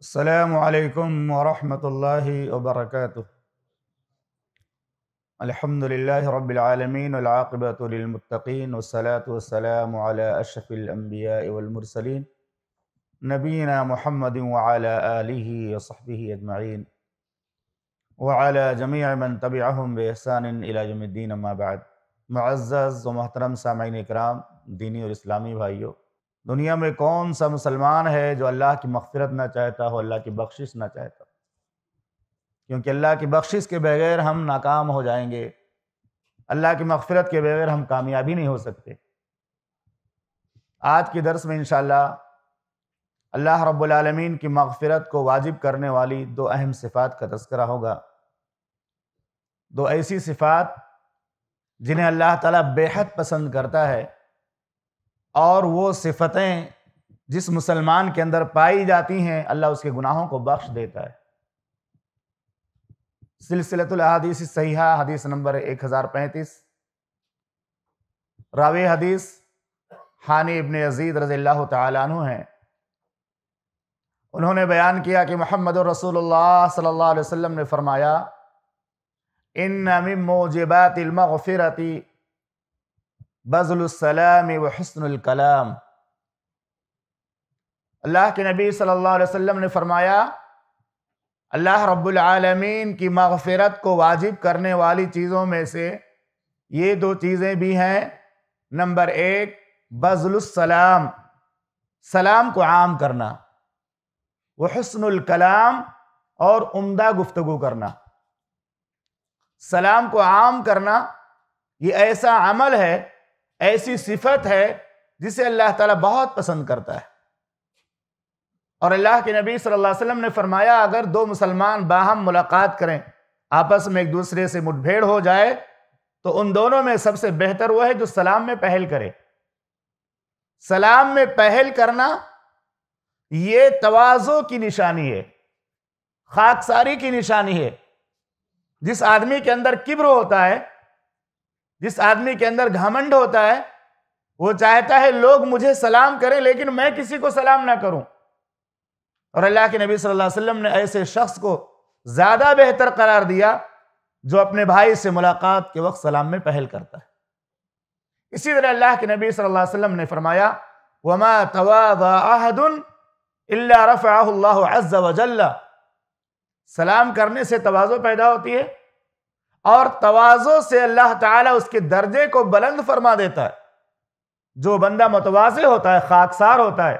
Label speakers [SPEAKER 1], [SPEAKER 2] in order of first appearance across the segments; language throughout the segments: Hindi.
[SPEAKER 1] السلام عليكم ورحمة الله وبركاته الحمد لله رب العالمين والعاقبة للمتقين والصلاة والسلام على أشرف الأنبياء والمرسلين نبينا محمد وعلى آله وصحبه أجمعين وعلى جميع من تبعهم بإحسان إلى يوم الدين ما بعد معزز ومحترم سامعين الكرام ديني والإسلامي اور दुनिया में कौन सा मुसलमान है जो अल्लाह की मगफरत ना चाहता हो अल्लाह की बख्शिश ना चाहता क्योंकि अल्लाह की बख्शिश के बगैर हम नाकाम हो जाएंगे अल्लाह की मगफरत के बगैर हम कामयाबी नहीं हो सकते आज के दरस में इन अल्लाह रब्लमीन की मगफरत को वाजिब करने वाली दो अहम सिफ़ात का तस्करा होगा दो ऐसी सिफ़ात जिन्हें अल्लाह ताला बेहद पसंद करता है और वो सिफतें जिस मुसलमान के अंदर पाई जाती हैं अल्लाह उसके गुनाहों को बख्श देता है सिलसिलतुल हदीस सहीहा हदीस नंबर एक हज़ार पैंतीस रावे हदीस हानि इबन अजीद रज़ी तु हैं उन्होंने बयान किया कि मोहम्मद रसूलुल्लाह सल्लल्लाहु अलैहि वसल्लम ने फरमाया इन मोजबातिलमफ़िरती सलाम व कलाम अल्लाह के नबी सल्लल्लाहु अलैहि वसल्लम ने फरमाया अल्लाह रब्बुल आलमीन की मगफ़रत को वाजिब करने वाली चीज़ों में से ये दो चीज़ें भी हैं नंबर एक बज़लसलाम सलाम को आम करना वसन कलाम और उम्दा गुफ्तु करना सलाम को आम करना ये ऐसा अमल है ऐसी सिफत है जिसे अल्लाह ताला बहुत पसंद करता है और अल्लाह के नबी सल्लल्लाहु अलैहि वसल्लम ने फरमाया अगर दो मुसलमान बाहम मुलाकात करें आपस में एक दूसरे से मुठभेड़ हो जाए तो उन दोनों में सबसे बेहतर वह है जो सलाम में पहल करे सलाम में पहल करना ये तवाज़ो की निशानी है खाकसारी की निशानी है जिस आदमी के अंदर किब्र होता है जिस आदमी के अंदर घमंड होता है वो चाहता है लोग मुझे सलाम करें लेकिन मैं किसी को सलाम ना करूं और अल्लाह के नबी सल्लल्लाहु अलैहि वसल्लम ने ऐसे शख्स को ज़्यादा बेहतर करार दिया जो अपने भाई से मुलाकात के वक्त सलाम में पहल करता है इसी तरह अल्लाह के नबी सल्लल्लाहु अलैहि वसल्लम ने फरमाया वमा सलाम करने से तवाज़ो पैदा होती है और तोज़ो से अल्लाह ताला उसके दर्जे को बुलंद फरमा देता है जो बंदा मतवाज़े होता है खाकसार होता है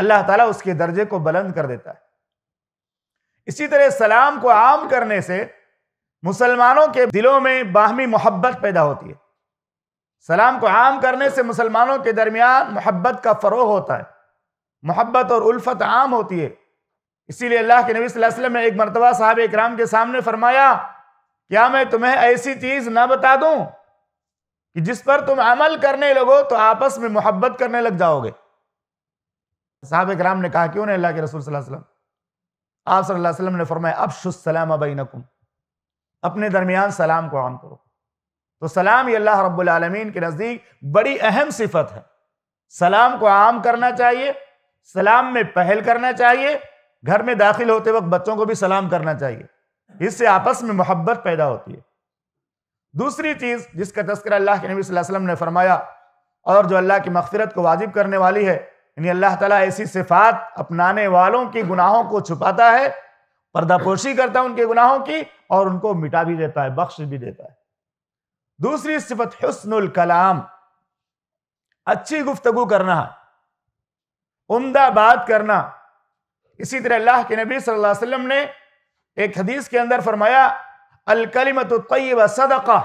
[SPEAKER 1] अल्लाह ताला उसके दर्जे को बुलंद कर देता है इसी तरह सलाम को आम करने से मुसलमानों के दिलों में बाहमी मोहब्बत पैदा होती है सलाम को आम करने से मुसलमानों के दरमियान मोहब्बत का फ़रोह होता है मोहब्बत और उल्फत आम होती है इसीलिए अल्लाह के नबी वसल्लम ने एक मरतबा साहब इक्राम के सामने फरमाया क्या मैं तुम्हें ऐसी चीज ना बता दूं कि जिस पर तुम अमल करने लगो तो आपस में मोहब्बत करने लग जाओगे साहब कराम ने कहा क्यों नहीं अल्लाह के रसूल वसल्लम आप सल्लल्लाहु अलैहि वसल्लम ने फरमाया अबशुसलाम नकुम अपने दरमियान सलाम को आम करो तो सलाम ये अल्लाह रब्बुल आलमीन के नज़दीक बड़ी अहम सिफत है सलाम को आम करना चाहिए सलाम में पहल करना चाहिए घर में दाखिल होते वक्त बच्चों को भी सलाम करना चाहिए इससे आपस में मोहब्बत पैदा होती है दूसरी चीज जिसका तस्कर अल्लाह के नबी वसल्लम ने फरमाया और जो अल्लाह की मफफरत को वाजिब करने वाली है यानी अल्लाह ताला ऐसी सिफात अपनाने वालों के गुनाहों को छुपाता है पर्दापोशी करता है उनके गुनाहों की और उनको मिटा भी देता है बख्श भी देता है दूसरी सिफत हसनुल कलाम अच्छी गुफ्तगु करना उम्दा बात करना इसी तरह अल्लाह के नबी सल्लल्लाहु अलैहि वसल्लम ने एक हदीस के अंदर फरमाया तो तयब सदका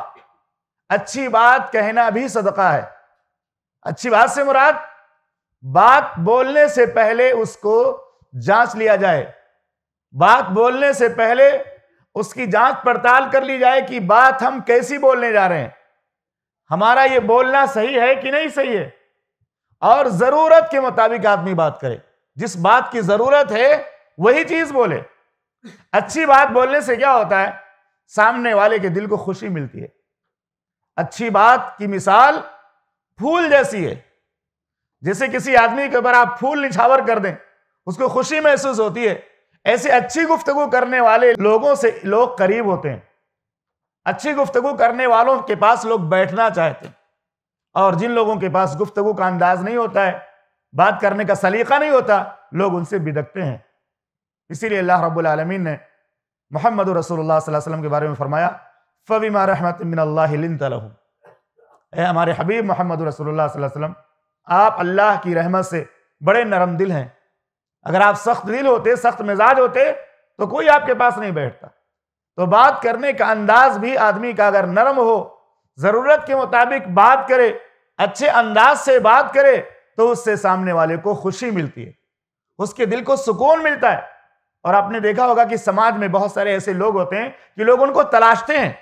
[SPEAKER 1] अच्छी बात कहना भी सदका है अच्छी बात से मुराद बात बोलने से पहले उसको जांच लिया जाए बात बोलने से पहले उसकी जांच पड़ताल कर ली जाए कि बात हम कैसी बोलने जा रहे हैं हमारा ये बोलना सही है कि नहीं सही है और जरूरत के मुताबिक आदमी बात करे जिस बात की जरूरत है वही चीज बोले अच्छी बात बोलने से क्या होता है सामने वाले के दिल को खुशी मिलती है अच्छी बात की मिसाल फूल जैसी है जैसे किसी आदमी के ऊपर आप फूल निछावर कर दें उसको खुशी महसूस होती है ऐसे अच्छी गुफ्तगु करने वाले लोगों से लोग करीब होते हैं अच्छी गुफ्तगु करने वालों के पास लोग बैठना चाहते हैं और जिन लोगों के पास गुफ्तगु का अंदाज नहीं होता है बात करने का सलीका नहीं होता लोग उनसे बिदकते हैं इसीलिए अल्लाह रबालमीन ने मोहम्मद रसोल्ला के बारे में फरमाया फ़बीमा रहमत ए हमारे हबीब मोहम्मद रसोल्ला आप अल्लाह की रहमत से बड़े नरम दिल हैं अगर आप सख्त दिल होते सख्त मिजाज होते तो कोई आपके पास नहीं बैठता तो बात करने का अंदाज भी आदमी का अगर नरम हो ज़रूरत के मुताबिक बात करे अच्छे अंदाज से बात करे तो उससे सामने वाले को खुशी मिलती है उसके दिल को सुकून मिलता है और आपने देखा होगा कि समाज में बहुत सारे ऐसे लोग होते हैं कि लोग उनको तलाशते हैं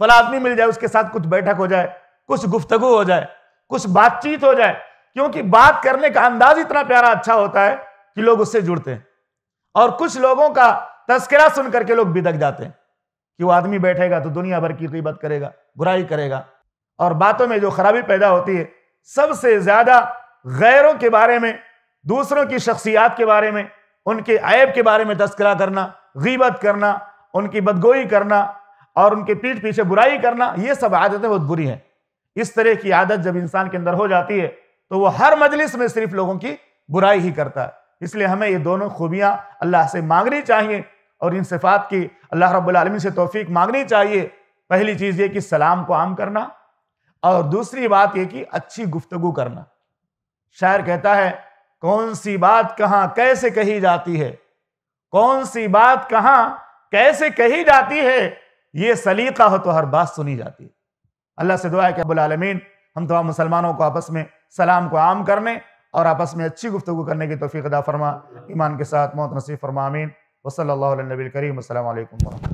[SPEAKER 1] फला आदमी मिल जाए उसके साथ कुछ बैठक हो जाए कुछ गुफ्तगु हो जाए कुछ बातचीत हो जाए क्योंकि बात करने का अंदाज इतना प्यारा अच्छा होता है कि लोग उससे जुड़ते हैं और कुछ लोगों का तस्करा सुन करके लोग बिदक जाते हैं कि वो आदमी बैठेगा तो दुनिया भर की कीमत करेगा बुराई करेगा और बातों में जो खराबी पैदा होती है सबसे ज्यादा गैरों के बारे में दूसरों की शख्सियात के बारे में उनके ऐब के बारे में तस्करा करना गीबत करना उनकी बदगोई करना और उनके पीठ पीछे बुराई करना ये सब आदतें बहुत बुरी हैं इस तरह की आदत जब इंसान के अंदर हो जाती है तो वो हर मजलिस में सिर्फ लोगों की बुराई ही करता है इसलिए हमें ये दोनों खूबियाँ अल्लाह से मांगनी चाहिए और इन सिफात की अल्लाह रब्लम से तोफ़ी मांगनी चाहिए पहली चीज़ ये कि सलाम को आम करना और दूसरी बात ये कि अच्छी गुफ्तगु करना शायर कहता है कौन सी बात कहाँ कैसे कही जाती है कौन सी बात कहाँ कैसे कही जाती है ये सलीका हो तो हर बात सुनी जाती है अल्लाह से दुआ है कि आलमीन हम तमाम मुसलमानों को आपस में सलाम को आम करने और आपस में अच्छी गुफ्तु करने की तोफ़ी अदा फरमा ईमान के साथ मौत नसीब फरमा अमीन वसल नबी करीम असल वरहमल